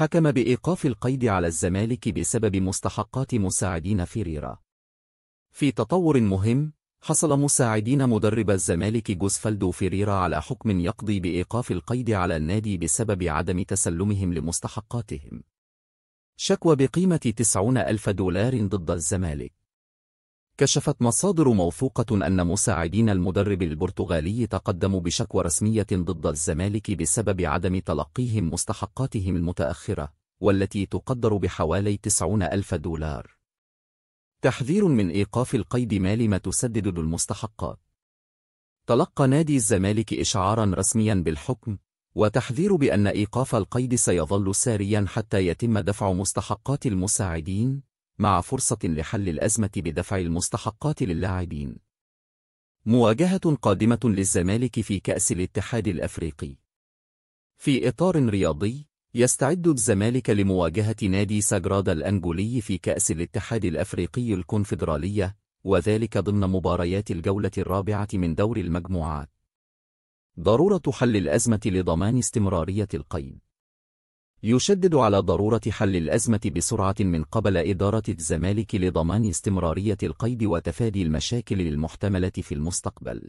حكم بإيقاف القيد على الزمالك بسبب مستحقات مساعدين فيريرا. في تطور مهم، حصل مساعدين مدرب الزمالك جوزفالدو فيريرا على حكم يقضي بإيقاف القيد على النادي بسبب عدم تسلمهم لمستحقاتهم. شكوى بقيمة 90 ألف دولار ضد الزمالك كشفت مصادر موثوقة أن مساعدين المدرب البرتغالي تقدموا بشكوى رسمية ضد الزمالك بسبب عدم تلقيهم مستحقاتهم المتأخرة والتي تقدر بحوالي 90 ألف دولار تحذير من إيقاف القيد مال ما تسدد المستحقات تلقى نادي الزمالك إشعارا رسميا بالحكم وتحذير بأن إيقاف القيد سيظل ساريا حتى يتم دفع مستحقات المساعدين مع فرصة لحل الأزمة بدفع المستحقات للاعبين مواجهة قادمة للزمالك في كأس الاتحاد الأفريقي في إطار رياضي يستعد الزمالك لمواجهة نادي ساجرادا الأنجولي في كأس الاتحاد الأفريقي الكونفدرالية وذلك ضمن مباريات الجولة الرابعة من دور المجموعات ضرورة حل الأزمة لضمان استمرارية القيد يشدد على ضرورة حل الأزمة بسرعة من قبل إدارة الزمالك لضمان استمرارية القيد وتفادي المشاكل المحتملة في المستقبل